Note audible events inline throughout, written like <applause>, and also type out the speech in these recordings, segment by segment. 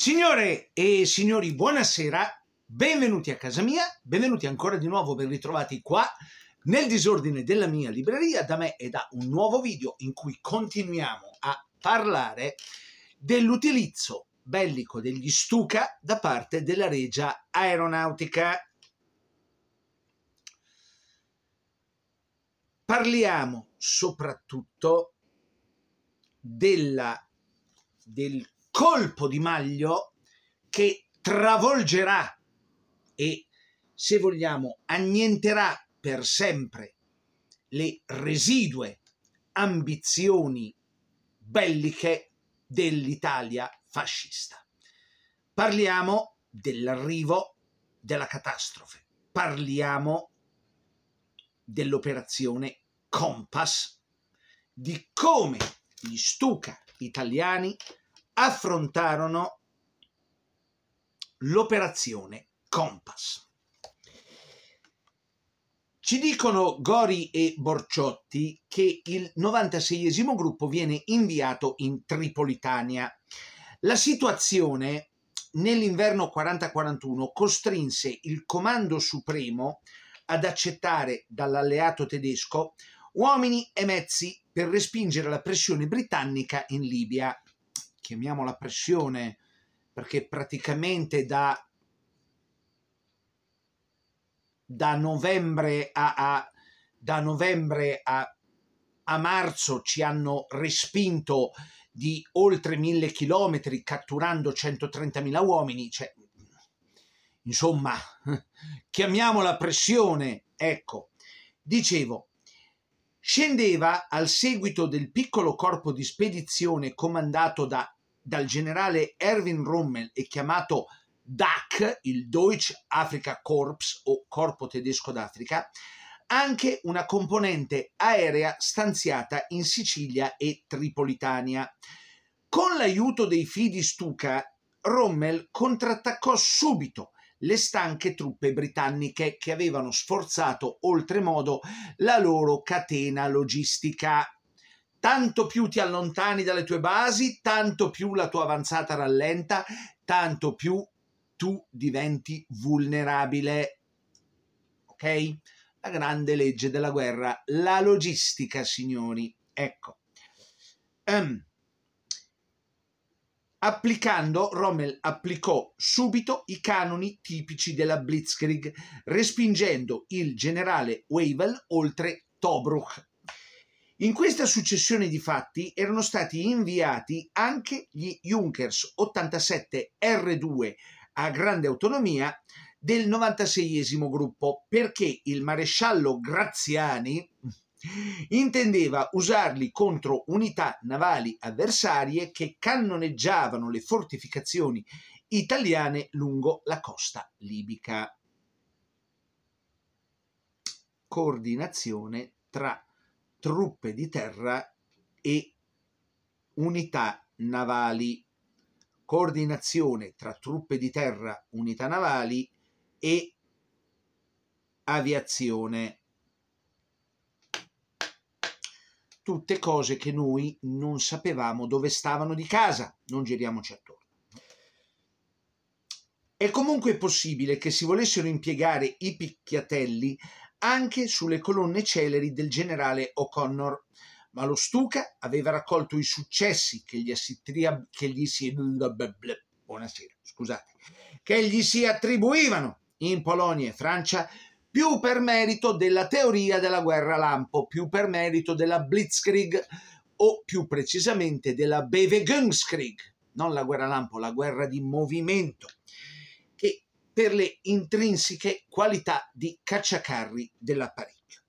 Signore e signori, buonasera, benvenuti a casa mia, benvenuti ancora di nuovo, ben ritrovati qua nel disordine della mia libreria da me e da un nuovo video in cui continuiamo a parlare dell'utilizzo bellico degli Stuka da parte della Regia Aeronautica. Parliamo soprattutto della, del colpo di maglio che travolgerà e, se vogliamo, annienterà per sempre le residue ambizioni belliche dell'Italia fascista. Parliamo dell'arrivo della catastrofe, parliamo dell'operazione Compass, di come gli stuca italiani affrontarono l'operazione Compass. Ci dicono Gori e Borciotti che il 96 gruppo viene inviato in Tripolitania. La situazione nell'inverno 40-41 costrinse il comando supremo ad accettare dall'alleato tedesco uomini e mezzi per respingere la pressione britannica in Libia chiamiamola pressione, perché praticamente da, da novembre, a, a, da novembre a, a marzo ci hanno respinto di oltre mille chilometri catturando 130.000 uomini, cioè, insomma, <laughs> chiamiamola pressione, ecco. Dicevo, scendeva al seguito del piccolo corpo di spedizione comandato da dal generale Erwin Rommel e chiamato DAC, il Deutsch Afrika Korps o Corpo Tedesco d'Africa, anche una componente aerea stanziata in Sicilia e Tripolitania. Con l'aiuto dei fidi Stuka, Rommel contrattaccò subito le stanche truppe britanniche che avevano sforzato oltremodo la loro catena logistica tanto più ti allontani dalle tue basi, tanto più la tua avanzata rallenta, tanto più tu diventi vulnerabile. Ok? La grande legge della guerra, la logistica, signori. Ecco. Um, applicando, Rommel applicò subito i canoni tipici della Blitzkrieg, respingendo il generale Wavell oltre Tobruk in questa successione di fatti erano stati inviati anche gli Junkers 87 R2 a grande autonomia del 96 gruppo perché il maresciallo Graziani intendeva usarli contro unità navali avversarie che cannoneggiavano le fortificazioni italiane lungo la costa libica. Coordinazione tra truppe di terra e unità navali, coordinazione tra truppe di terra, unità navali e aviazione. Tutte cose che noi non sapevamo dove stavano di casa, non giriamoci attorno. È comunque possibile che si volessero impiegare i picchiatelli anche sulle colonne celeri del generale O'Connor, ma lo Stuka aveva raccolto i successi che gli, assitria, che gli si, buonasera, scusate, che gli si attribuivano in Polonia e Francia più per merito della teoria della guerra lampo, più per merito della Blitzkrieg o più precisamente della Bewegungskrieg, non la guerra lampo, la guerra di movimento per le intrinseche qualità di cacciacarri dell'apparecchio.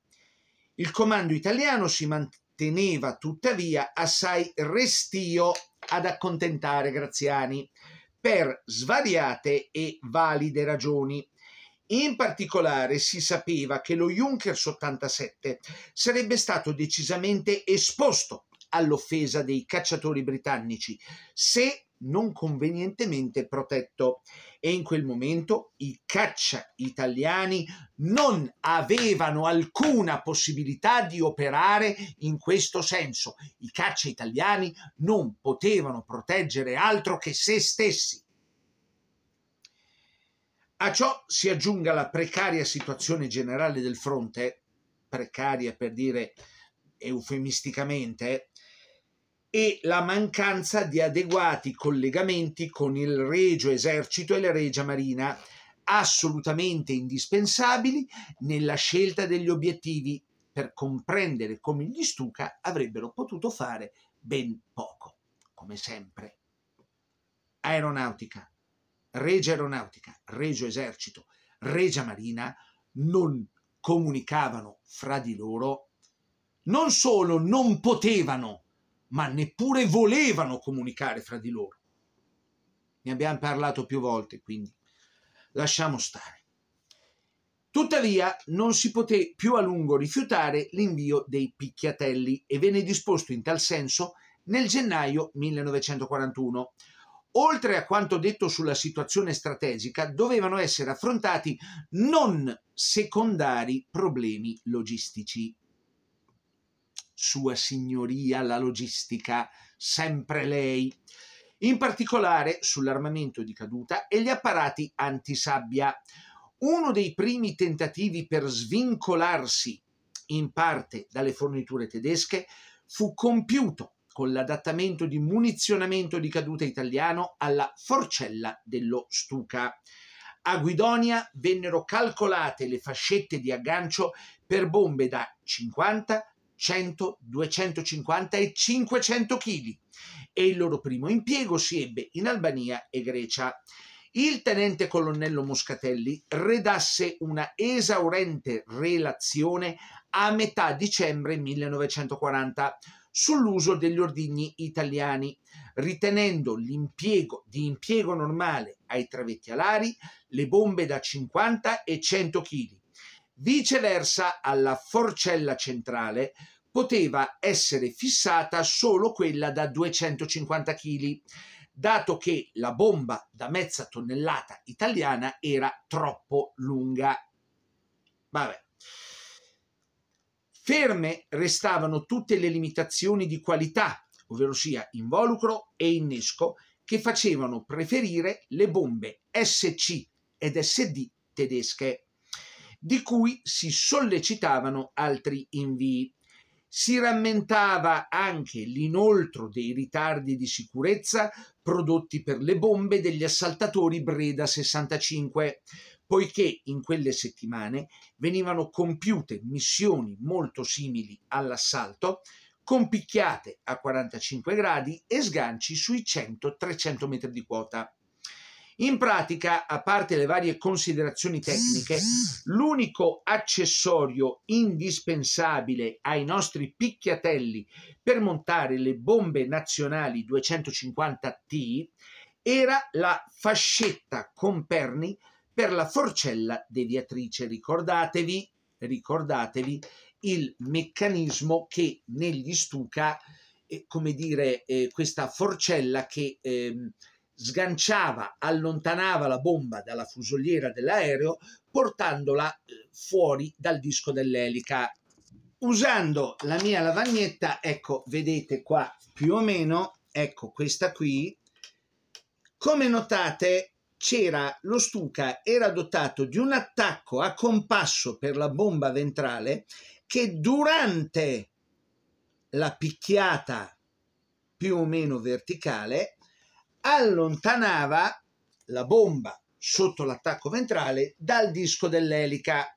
Il comando italiano si manteneva tuttavia assai restio ad accontentare Graziani per svariate e valide ragioni. In particolare si sapeva che lo Junkers 87 sarebbe stato decisamente esposto all'offesa dei cacciatori britannici se non convenientemente protetto e in quel momento i caccia italiani non avevano alcuna possibilità di operare in questo senso. I caccia italiani non potevano proteggere altro che se stessi. A ciò si aggiunga la precaria situazione generale del fronte, precaria per dire eufemisticamente, e la mancanza di adeguati collegamenti con il Regio Esercito e la Regia Marina, assolutamente indispensabili nella scelta degli obiettivi per comprendere come gli Stuka avrebbero potuto fare ben poco, come sempre. Aeronautica, Regia Aeronautica, Regio Esercito, Regia Marina non comunicavano fra di loro, non solo non potevano ma neppure volevano comunicare fra di loro. Ne abbiamo parlato più volte, quindi lasciamo stare. Tuttavia non si poté più a lungo rifiutare l'invio dei picchiatelli e venne disposto in tal senso nel gennaio 1941. Oltre a quanto detto sulla situazione strategica, dovevano essere affrontati non secondari problemi logistici. Sua Signoria la logistica, sempre lei, in particolare sull'armamento di caduta e gli apparati antisabbia. Uno dei primi tentativi per svincolarsi in parte dalle forniture tedesche fu compiuto con l'adattamento di munizionamento di caduta italiano alla forcella dello Stuka. A Guidonia vennero calcolate le fascette di aggancio per bombe da 50 100, 250 e 500 kg e il loro primo impiego si ebbe in Albania e Grecia. Il tenente colonnello Moscatelli redasse una esaurente relazione a metà dicembre 1940 sull'uso degli ordigni italiani, ritenendo l'impiego di impiego normale ai travetti alari le bombe da 50 e 100 kg, Viceversa, alla forcella centrale poteva essere fissata solo quella da 250 kg, dato che la bomba da mezza tonnellata italiana era troppo lunga. Vabbè. Ferme restavano tutte le limitazioni di qualità, ovvero sia involucro e innesco, che facevano preferire le bombe SC ed SD tedesche di cui si sollecitavano altri invii. Si rammentava anche l'inoltro dei ritardi di sicurezza prodotti per le bombe degli assaltatori Breda 65, poiché in quelle settimane venivano compiute missioni molto simili all'assalto, con picchiate a 45 gradi e sganci sui 100-300 metri di quota. In pratica, a parte le varie considerazioni tecniche, <laughs> l'unico accessorio indispensabile ai nostri picchiatelli per montare le bombe nazionali 250T era la fascetta con perni per la forcella deviatrice. Ricordatevi, ricordatevi il meccanismo che negli stuca, eh, come dire, eh, questa forcella che... Eh, sganciava, allontanava la bomba dalla fusoliera dell'aereo portandola eh, fuori dal disco dell'elica. Usando la mia lavagnetta, ecco, vedete qua più o meno, ecco questa qui, come notate c'era lo Stuca era dotato di un attacco a compasso per la bomba ventrale che durante la picchiata più o meno verticale allontanava la bomba sotto l'attacco ventrale dal disco dell'elica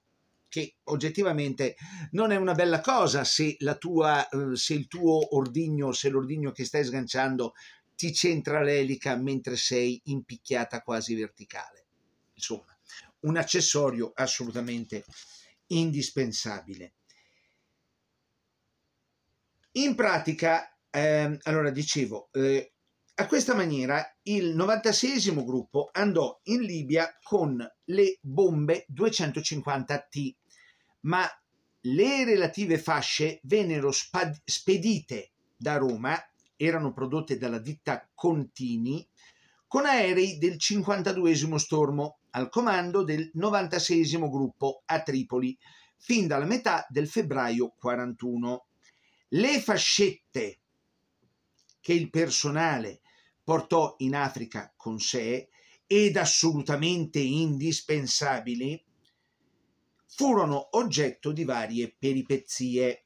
che oggettivamente non è una bella cosa se, tua, eh, se il tuo ordigno, se l'ordigno che stai sganciando ti centra l'elica mentre sei impicchiata quasi verticale. Insomma, un accessorio assolutamente indispensabile. In pratica, ehm, allora dicevo, eh, a questa maniera il 96 gruppo andò in Libia con le bombe 250T, ma le relative fasce vennero spedite da Roma, erano prodotte dalla ditta Contini, con aerei del 52 Stormo al comando del 96 gruppo a Tripoli fin dalla metà del febbraio 41. Le fascette che il personale portò in Africa con sé ed assolutamente indispensabili furono oggetto di varie peripezie.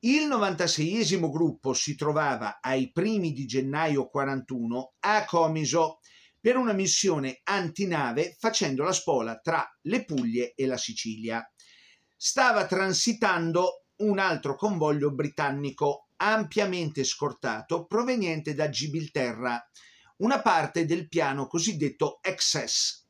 Il 96 gruppo si trovava ai primi di gennaio 41 a Comiso per una missione antinave facendo la spola tra le Puglie e la Sicilia. Stava transitando un altro convoglio britannico ampiamente scortato proveniente da Gibilterra, una parte del piano cosiddetto Excess,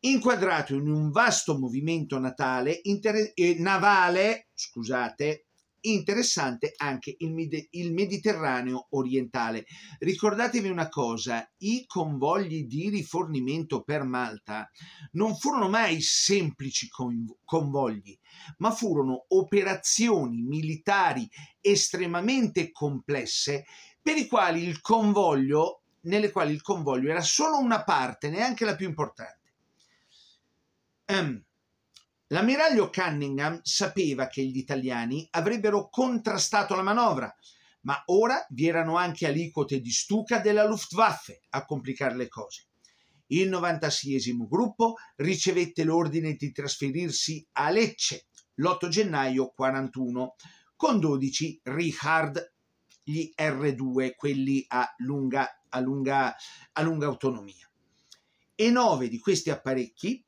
inquadrato in un vasto movimento natale, eh, navale scusate, interessante anche il, Mid- il, Mediterraneo orientale. Ricordatevi una cosa, i convogli di rifornimento per Malta non furono mai semplici convogli, ma furono operazioni militari estremamente complesse per i quali il convoglio, nelle quali il convoglio era solo una parte, neanche la più importante. Um, L'ammiraglio Cunningham sapeva che gli italiani avrebbero contrastato la manovra, ma ora vi erano anche aliquote di stuca della Luftwaffe a complicare le cose. Il 96 gruppo ricevette l'ordine di trasferirsi a Lecce l'8 gennaio 41 con 12 Richard, gli R2, quelli a lunga, a lunga, a lunga autonomia. E nove di questi apparecchi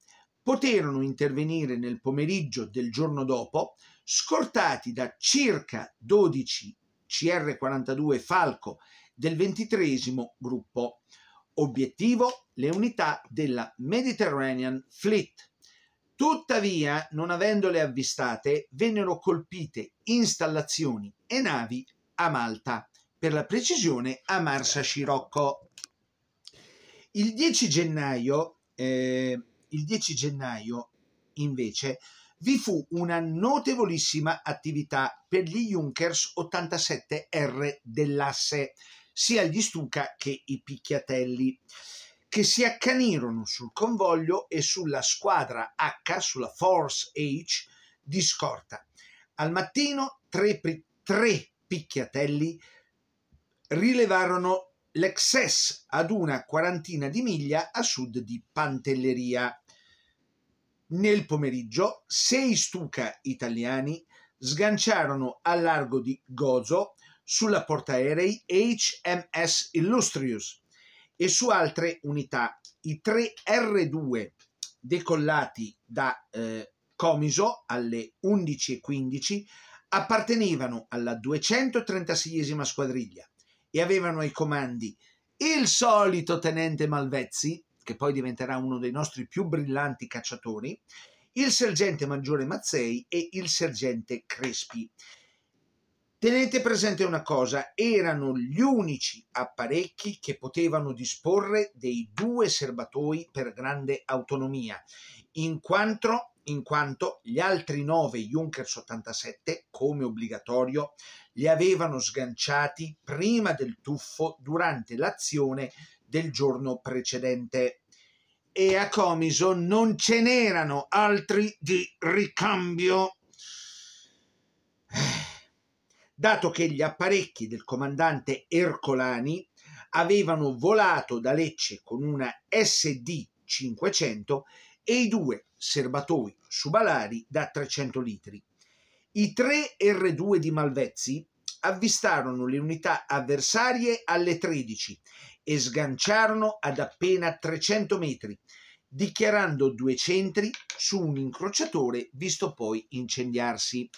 poterono intervenire nel pomeriggio del giorno dopo, scortati da circa 12 CR-42 Falco del 23 gruppo. Obiettivo le unità della Mediterranean Fleet. Tuttavia, non avendole avvistate, vennero colpite installazioni e navi a Malta, per la precisione a Marsa Scirocco. Il 10 gennaio eh, il 10 gennaio, invece, vi fu una notevolissima attività per gli Junkers 87R dell'asse, sia gli Stuka che i Picchiatelli, che si accanirono sul convoglio e sulla squadra H, sulla Force H, di scorta. Al mattino tre, tre picchiatelli rilevarono l'Excess ad una quarantina di miglia a sud di Pantelleria. Nel pomeriggio, sei Stuka italiani sganciarono al largo di Gozo sulla portaerei HMS Illustrious e su altre unità. I tre R2 decollati da eh, Comiso alle 11.15 appartenevano alla 236 squadriglia e avevano i comandi il solito tenente Malvezzi, che poi diventerà uno dei nostri più brillanti cacciatori, il sergente maggiore Mazzei e il sergente Crespi. Tenete presente una cosa, erano gli unici apparecchi che potevano disporre dei due serbatoi per grande autonomia in quanto, in quanto gli altri nove Junkers 87, come obbligatorio, li avevano sganciati prima del tuffo durante l'azione del giorno precedente e a Comiso non ce n'erano altri di ricambio. <sighs> Dato che gli apparecchi del comandante Ercolani avevano volato da Lecce con una SD 500 e i due serbatoi subalari da 300 litri. I tre R2 di Malvezzi avvistarono le unità avversarie alle 13 e sganciarono ad appena 300 metri, dichiarando due centri su un incrociatore visto poi incendiarsi.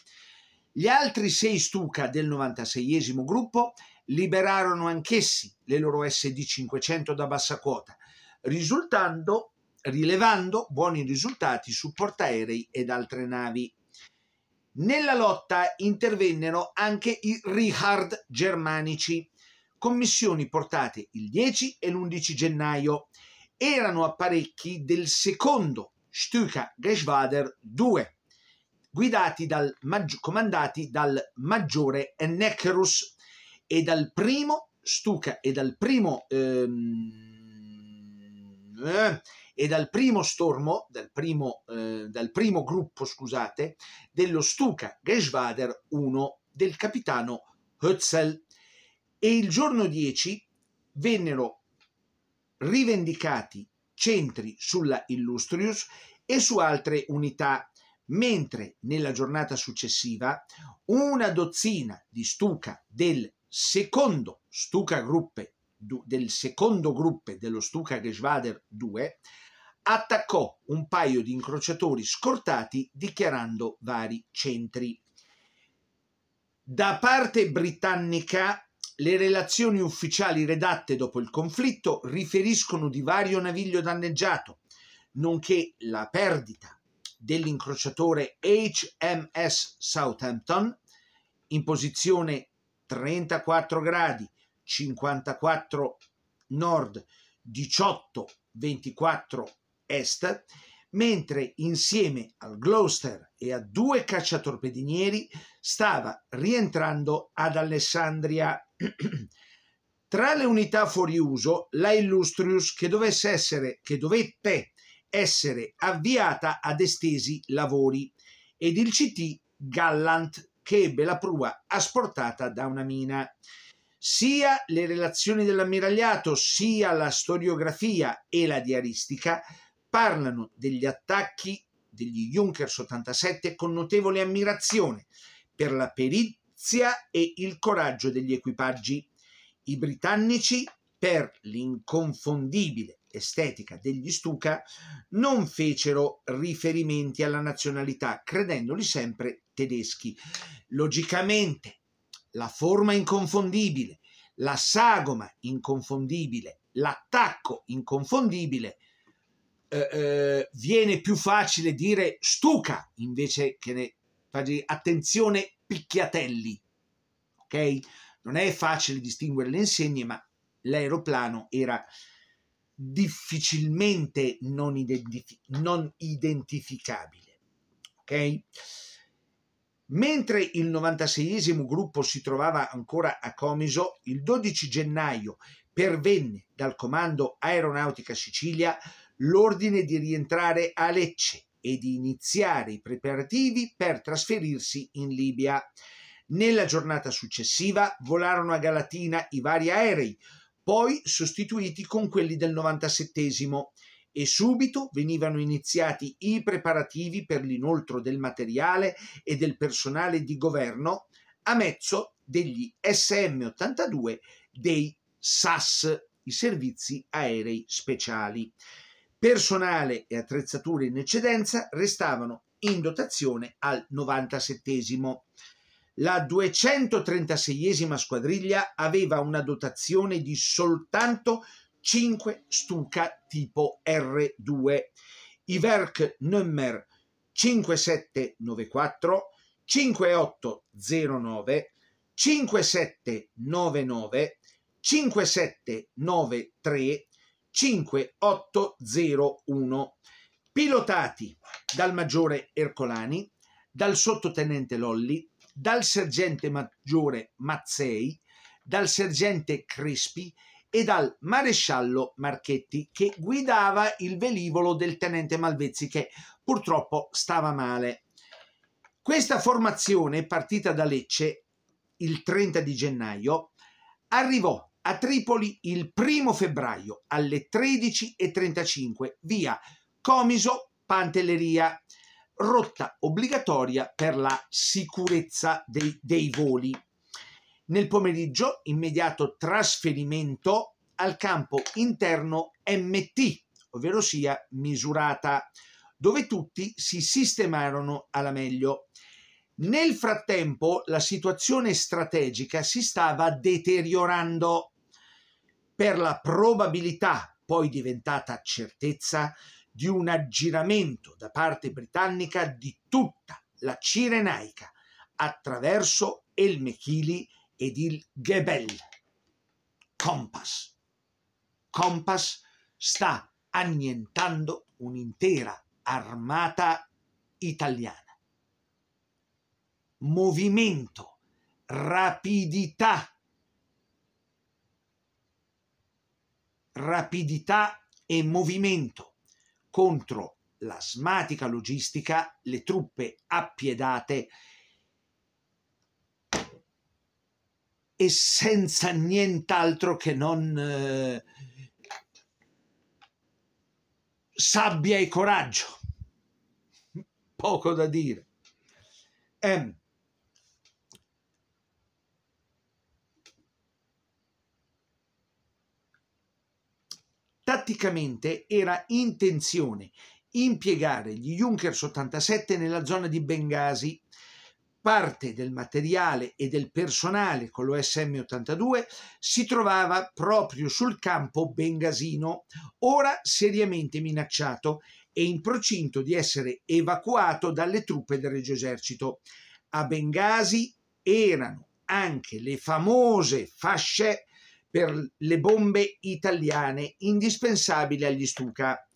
Gli altri sei Stuka del 96 gruppo liberarono anch'essi le loro SD500 da bassa quota, risultando rilevando buoni risultati su portaerei ed altre navi. Nella lotta intervennero anche i Richard germanici, commissioni portate il 10 e l'11 gennaio. Erano apparecchi del secondo Stuka Geschwader 2, guidati dal, comandati dal maggiore Neckerus e dal primo Stuka e dal primo ehm, eh, e dal primo stormo, dal primo, eh, dal primo gruppo, scusate, dello Stuka Geschwader 1 del capitano Hötzel. E il giorno 10 vennero rivendicati centri sulla Illustrious e su altre unità, mentre nella giornata successiva una dozzina di Stuka del secondo Stuka Gruppe del secondo gruppo dello Stuka Geschwader 2 attaccò un paio di incrociatori scortati dichiarando vari centri. Da parte britannica le relazioni ufficiali redatte dopo il conflitto riferiscono di vario naviglio danneggiato, nonché la perdita dell'incrociatore HMS Southampton in posizione 34 gradi 54 nord, 18 24 est, mentre insieme al Gloucester e a due cacciatorpedinieri stava rientrando ad Alessandria. <clears throat> Tra le unità fuori uso, la Illustrious che, essere, che dovette essere avviata ad estesi lavori ed il CT Gallant che ebbe la prua asportata da una mina. Sia le relazioni dell'ammiragliato, sia la storiografia e la diaristica parlano degli attacchi degli Junkers 87 con notevole ammirazione per la perizia e il coraggio degli equipaggi, i britannici per l'inconfondibile estetica degli Stuka non fecero riferimenti alla nazionalità, credendoli sempre tedeschi. Logicamente la forma inconfondibile, la sagoma inconfondibile, l'attacco inconfondibile, eh, eh, viene più facile dire stuca invece che ne, attenzione picchiatelli. Ok? Non è facile distinguere le insegne, ma l'aeroplano era difficilmente non, identif non identificabile. Ok? Mentre il 96 esimo gruppo si trovava ancora a Comiso, il 12 gennaio pervenne dal comando Aeronautica Sicilia l'ordine di rientrare a Lecce e di iniziare i preparativi per trasferirsi in Libia. Nella giornata successiva volarono a Galatina i vari aerei, poi sostituiti con quelli del 97 esimo e subito venivano iniziati i preparativi per l'inoltro del materiale e del personale di governo a mezzo degli SM-82 dei SAS, i servizi aerei speciali. Personale e attrezzature in eccedenza restavano in dotazione al 97 la 236esima squadriglia aveva una dotazione di soltanto 5 Stuka tipo R2, i Werk Nummer 5794, 5809, 5799, 5793, 5801, pilotati dal maggiore Ercolani, dal sottotenente Lolli, dal sergente maggiore Mazzei, dal sergente Crispi, e dal maresciallo Marchetti che guidava il velivolo del tenente Malvezzi che purtroppo stava male. Questa formazione, partita da Lecce il 30 di gennaio, arrivò a Tripoli il 1 febbraio alle 13.35 via Comiso Pantelleria, rotta obbligatoria per la sicurezza dei, dei voli. Nel pomeriggio, immediato trasferimento al campo interno MT, ovvero sia misurata, dove tutti si sistemarono alla meglio. Nel frattempo la situazione strategica si stava deteriorando per la probabilità, poi diventata certezza, di un aggiramento da parte britannica di tutta la Cirenaica attraverso El Mechili ed il Gebel, Compass. Compass sta annientando un'intera armata italiana. Movimento, rapidità, rapidità e movimento contro l'asmatica logistica, le truppe appiedate e senza nient'altro che non eh, sabbia e coraggio. Poco da dire. Eh, tatticamente era intenzione impiegare gli Junkers 87 nella zona di Bengasi parte del materiale e del personale con l'OSM-82 si trovava proprio sul campo Bengasino, ora seriamente minacciato e in procinto di essere evacuato dalle truppe del Regio Esercito. A Bengasi erano anche le famose fasce per le bombe italiane indispensabili agli Stuka.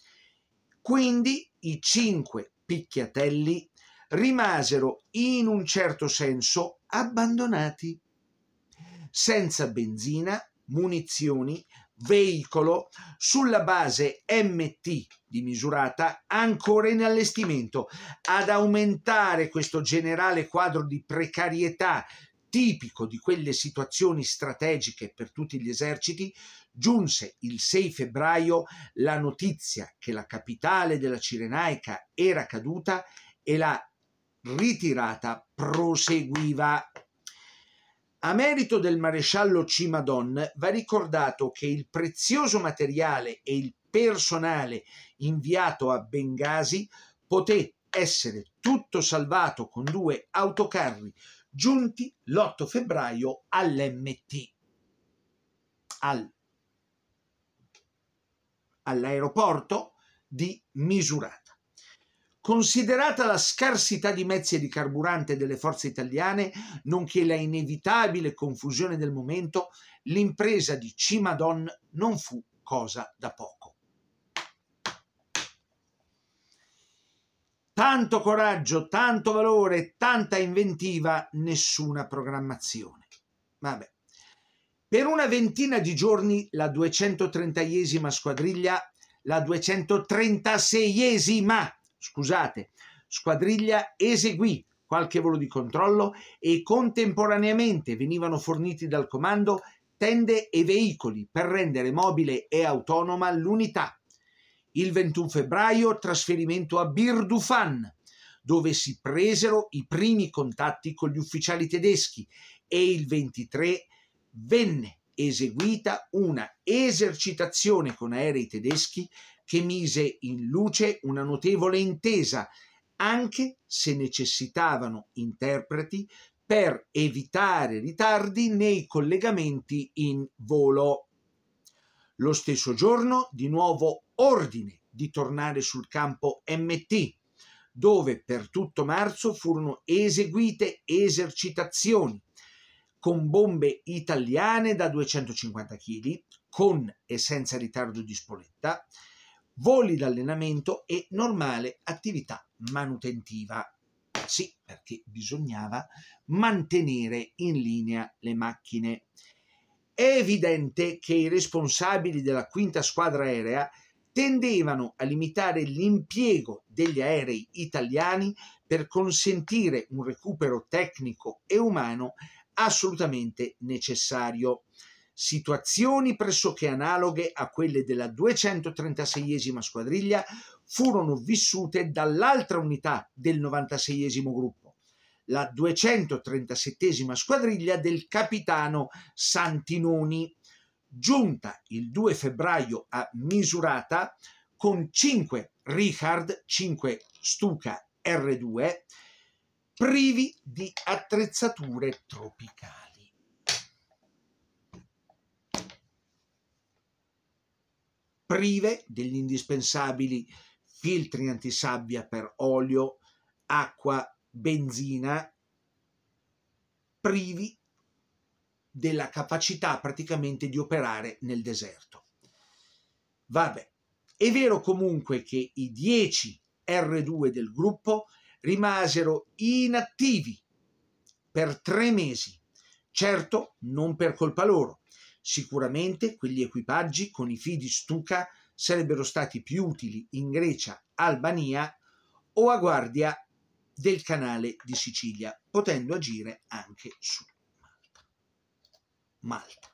Quindi i cinque picchiatelli rimasero in un certo senso abbandonati, senza benzina, munizioni, veicolo, sulla base MT di misurata ancora in allestimento, ad aumentare questo generale quadro di precarietà tipico di quelle situazioni strategiche per tutti gli eserciti, giunse il 6 febbraio la notizia che la capitale della Cirenaica era caduta e la ritirata proseguiva. A merito del maresciallo Cimadon va ricordato che il prezioso materiale e il personale inviato a Bengasi poté essere tutto salvato con due autocarri giunti l'8 febbraio all'MT, al, all'aeroporto di Misurata. Considerata la scarsità di mezzi e di carburante delle forze italiane, nonché la inevitabile confusione del momento, l'impresa di Cimadon non fu cosa da poco. Tanto coraggio, tanto valore, tanta inventiva, nessuna programmazione. Vabbè. Per una ventina di giorni la 230 esima squadriglia, la 236esima scusate, squadriglia eseguì qualche volo di controllo e contemporaneamente venivano forniti dal comando tende e veicoli per rendere mobile e autonoma l'unità. Il 21 febbraio trasferimento a Birdufan, dove si presero i primi contatti con gli ufficiali tedeschi e il 23 venne eseguita una esercitazione con aerei tedeschi che mise in luce una notevole intesa, anche se necessitavano interpreti per evitare ritardi nei collegamenti in volo. Lo stesso giorno, di nuovo ordine di tornare sul campo MT, dove per tutto marzo furono eseguite esercitazioni con bombe italiane da 250 kg, con e senza ritardo di spoletta, voli d'allenamento e normale attività manutentiva. Sì, perché bisognava mantenere in linea le macchine. È evidente che i responsabili della quinta squadra aerea tendevano a limitare l'impiego degli aerei italiani per consentire un recupero tecnico e umano assolutamente necessario. Situazioni pressoché analoghe a quelle della 236esima squadriglia furono vissute dall'altra unità del 96esimo gruppo, la 237esima squadriglia del capitano Santinoni, giunta il 2 febbraio a Misurata con 5 Richard, 5 Stuka R2, privi di attrezzature tropicali. prive degli indispensabili filtri antisabbia per olio, acqua, benzina, privi della capacità praticamente di operare nel deserto. Vabbè, è vero comunque che i 10 R2 del gruppo rimasero inattivi per tre mesi, certo non per colpa loro, Sicuramente quegli equipaggi con i fidi Stuka sarebbero stati più utili in Grecia, Albania o a guardia del canale di Sicilia, potendo agire anche su Malta. Malta.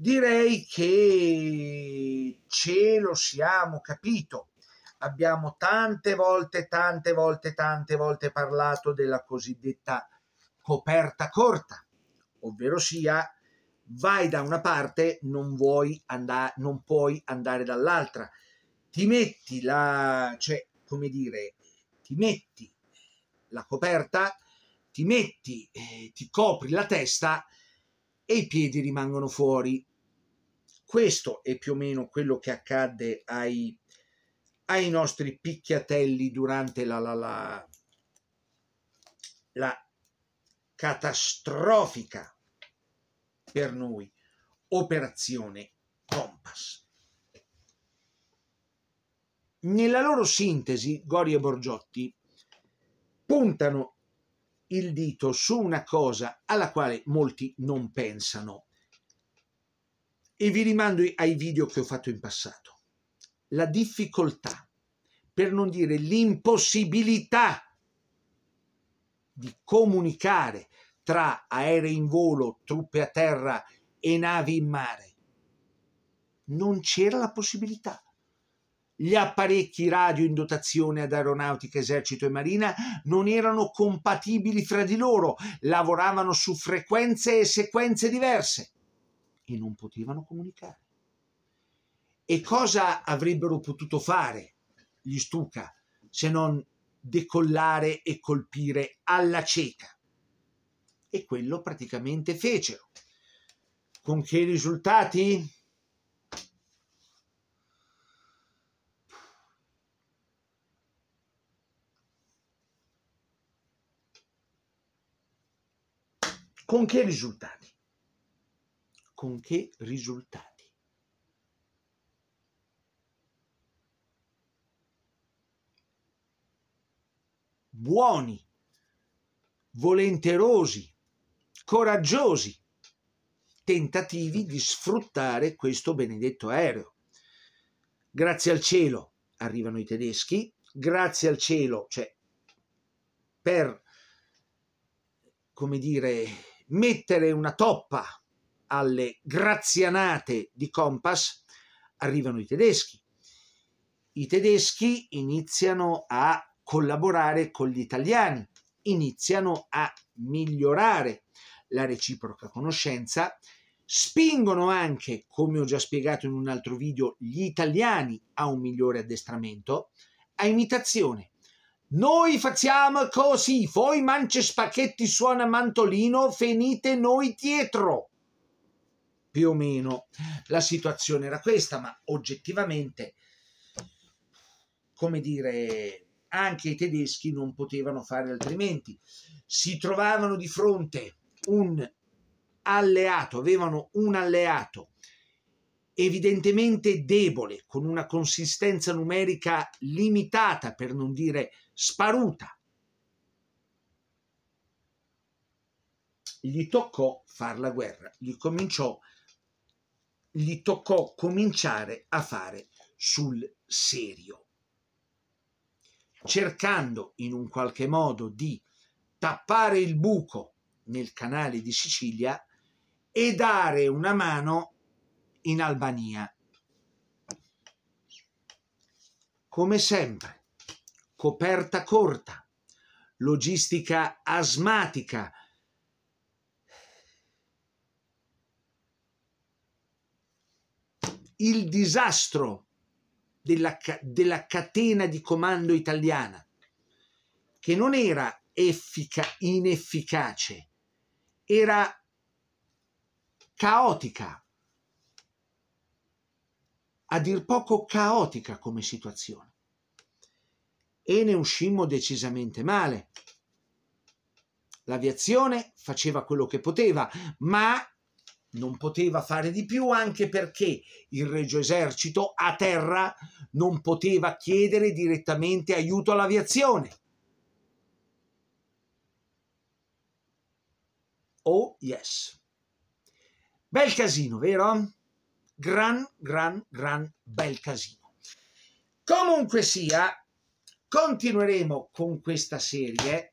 Direi che ce lo siamo capito. Abbiamo tante volte, tante volte, tante volte parlato della cosiddetta coperta corta, ovvero sia vai da una parte, non, vuoi andare, non puoi andare dall'altra. Ti metti la, cioè, come dire, ti metti la coperta, ti metti, eh, ti copri la testa e i piedi rimangono fuori. Questo è più o meno quello che accadde ai, ai nostri picchiatelli durante la, la, la, la catastrofica per noi operazione Compass. Nella loro sintesi, Gori e Borgiotti puntano il dito su una cosa alla quale molti non pensano e vi rimando ai video che ho fatto in passato. La difficoltà, per non dire l'impossibilità di comunicare tra aerei in volo, truppe a terra e navi in mare. Non c'era la possibilità. Gli apparecchi radio in dotazione ad aeronautica, esercito e marina non erano compatibili fra di loro, lavoravano su frequenze e sequenze diverse e non potevano comunicare. E cosa avrebbero potuto fare gli Stuka se non decollare e colpire alla cieca. E quello praticamente fecero. Con che risultati? Con che risultati? Con che risultati? buoni, volenterosi, coraggiosi tentativi di sfruttare questo benedetto aereo. Grazie al cielo arrivano i tedeschi, grazie al cielo, cioè per, come dire, mettere una toppa alle grazianate di Compass, arrivano i tedeschi. I tedeschi iniziano a collaborare con gli italiani, iniziano a migliorare la reciproca conoscenza, spingono anche, come ho già spiegato in un altro video, gli italiani a un migliore addestramento, a imitazione. Noi facciamo così, voi mance spacchetti suona mantolino, venite noi dietro. Più o meno la situazione era questa, ma oggettivamente, come dire, anche i tedeschi non potevano fare altrimenti. Si trovavano di fronte un alleato, avevano un alleato evidentemente debole, con una consistenza numerica limitata, per non dire sparuta. Gli toccò fare la guerra, gli, cominciò, gli toccò cominciare a fare sul serio cercando in un qualche modo di tappare il buco nel canale di Sicilia e dare una mano in Albania. Come sempre, coperta corta, logistica asmatica, il disastro della, della catena di comando italiana, che non era effica, inefficace, era caotica, a dir poco caotica come situazione. E ne uscimmo decisamente male. L'aviazione faceva quello che poteva, ma non poteva fare di più anche perché il Regio Esercito a terra non poteva chiedere direttamente aiuto all'aviazione. Oh yes. Bel casino, vero? Gran, gran, gran bel casino. Comunque sia, continueremo con questa serie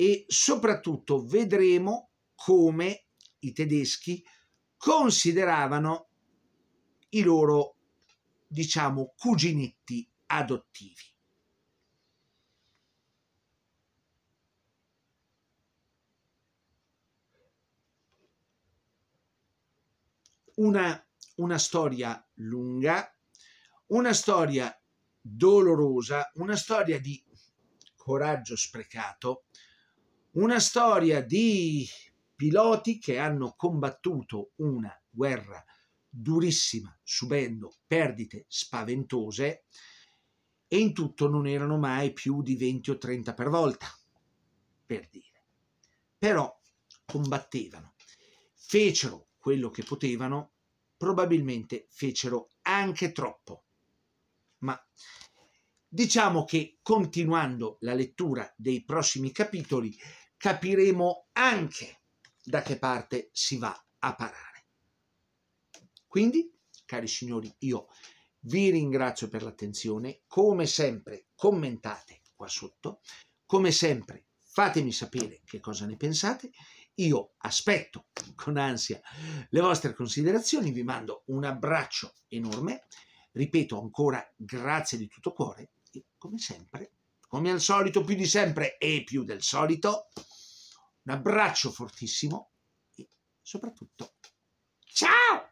e soprattutto vedremo come i tedeschi consideravano i loro, diciamo, cuginetti adottivi. Una, una storia lunga, una storia dolorosa, una storia di coraggio sprecato, una storia di piloti che hanno combattuto una guerra durissima, subendo perdite spaventose e in tutto non erano mai più di 20 o 30 per volta, per dire. Però combattevano, fecero quello che potevano, probabilmente fecero anche troppo. Ma diciamo che continuando la lettura dei prossimi capitoli capiremo anche da che parte si va a parare. Quindi, cari signori, io vi ringrazio per l'attenzione. Come sempre, commentate qua sotto. Come sempre, fatemi sapere che cosa ne pensate. Io aspetto con ansia le vostre considerazioni. Vi mando un abbraccio enorme. Ripeto ancora grazie di tutto cuore e come sempre come al solito, più di sempre e più del solito. Un abbraccio fortissimo e soprattutto ciao!